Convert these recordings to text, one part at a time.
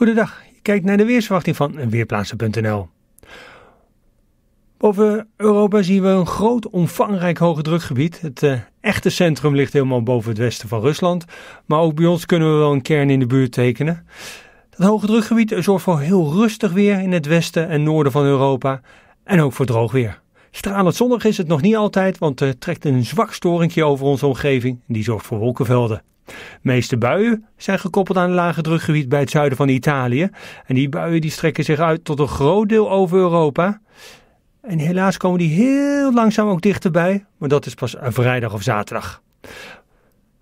Goedendag, je kijkt naar de weersverwachting van Weerplaatsen.nl. Boven Europa zien we een groot, omvangrijk hoge drukgebied. Het eh, echte centrum ligt helemaal boven het westen van Rusland. Maar ook bij ons kunnen we wel een kern in de buurt tekenen. Dat hoge drukgebied zorgt voor heel rustig weer in het westen en noorden van Europa. En ook voor droog weer. Stralend zonnig is het nog niet altijd, want er trekt een zwak storingje over onze omgeving. Die zorgt voor wolkenvelden meeste buien zijn gekoppeld aan een lage drukgebied bij het zuiden van Italië. En die buien die strekken zich uit tot een groot deel over Europa. En helaas komen die heel langzaam ook dichterbij, maar dat is pas vrijdag of zaterdag.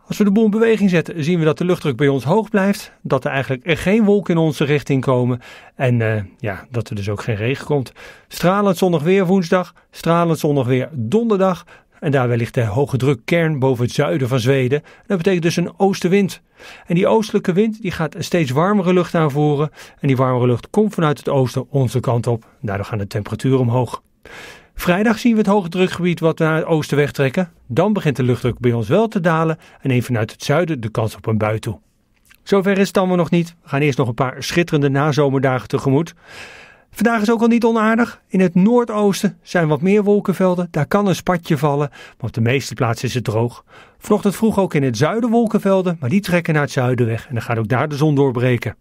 Als we de boel in beweging zetten, zien we dat de luchtdruk bij ons hoog blijft, dat er eigenlijk geen wolken in onze richting komen en eh, ja, dat er dus ook geen regen komt. Stralend zonnig weer woensdag, stralend zonnig weer donderdag, en daarbij ligt de hoge drukkern boven het zuiden van Zweden. Dat betekent dus een oostenwind. En die oostelijke wind die gaat steeds warmere lucht aanvoeren. En die warmere lucht komt vanuit het oosten onze kant op. Daardoor gaan de temperaturen omhoog. Vrijdag zien we het hoge drukgebied wat naar het oosten wegtrekken. Dan begint de luchtdruk bij ons wel te dalen en even vanuit het zuiden de kans op een bui toe. Zover is het nog niet. We gaan eerst nog een paar schitterende nazomerdagen tegemoet. Vandaag is ook al niet onaardig. In het noordoosten zijn wat meer wolkenvelden. Daar kan een spatje vallen, maar op de meeste plaatsen is het droog. het vroeg ook in het zuiden wolkenvelden, maar die trekken naar het zuiden weg. En dan gaat ook daar de zon doorbreken.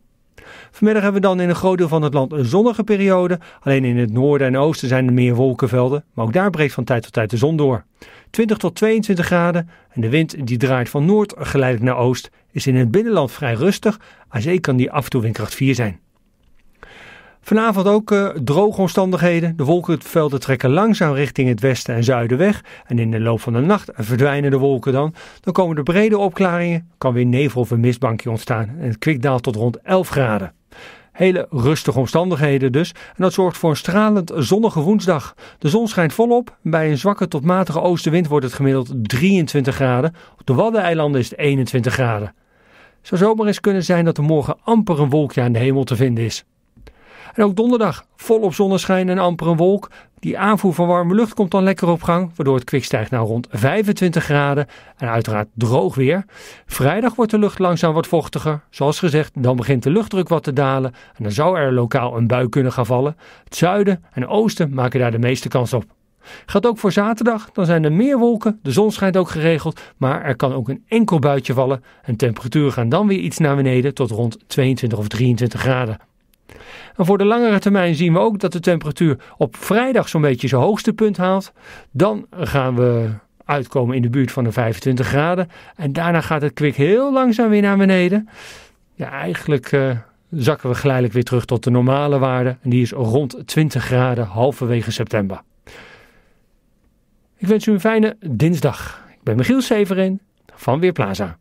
Vanmiddag hebben we dan in een groot deel van het land een zonnige periode. Alleen in het noorden en oosten zijn er meer wolkenvelden. Maar ook daar breekt van tijd tot tijd de zon door. 20 tot 22 graden. En de wind die draait van noord geleidelijk naar oost. Is in het binnenland vrij rustig. Aan kan die af en toe windkracht 4 zijn. Vanavond ook eh, droge omstandigheden. De wolkenvelden trekken langzaam richting het westen en zuiden weg. En in de loop van de nacht verdwijnen de wolken dan. Dan komen de brede opklaringen. Kan weer nevel of een mistbankje ontstaan. En het kwik daalt tot rond 11 graden. Hele rustige omstandigheden dus. En dat zorgt voor een stralend zonnige woensdag. De zon schijnt volop. Bij een zwakke tot matige oostenwind wordt het gemiddeld 23 graden. Op de Waddeneilanden is het 21 graden. Zo zomaar eens kunnen zijn dat er morgen amper een wolkje aan de hemel te vinden is. En ook donderdag volop zonneschijn en amper een wolk. Die aanvoer van warme lucht komt dan lekker op gang, waardoor het kwik stijgt naar rond 25 graden en uiteraard droog weer. Vrijdag wordt de lucht langzaam wat vochtiger. Zoals gezegd, dan begint de luchtdruk wat te dalen en dan zou er lokaal een bui kunnen gaan vallen. Het zuiden en oosten maken daar de meeste kans op. Gaat ook voor zaterdag, dan zijn er meer wolken, de zon schijnt ook geregeld, maar er kan ook een enkel buitje vallen en temperaturen gaan dan weer iets naar beneden tot rond 22 of 23 graden. En voor de langere termijn zien we ook dat de temperatuur op vrijdag zo'n beetje zijn hoogste punt haalt. Dan gaan we uitkomen in de buurt van de 25 graden. En daarna gaat het kwik heel langzaam weer naar beneden. Ja, eigenlijk eh, zakken we geleidelijk weer terug tot de normale waarde. En die is rond 20 graden halverwege september. Ik wens u een fijne dinsdag. Ik ben Michiel Severin van Weerplaza.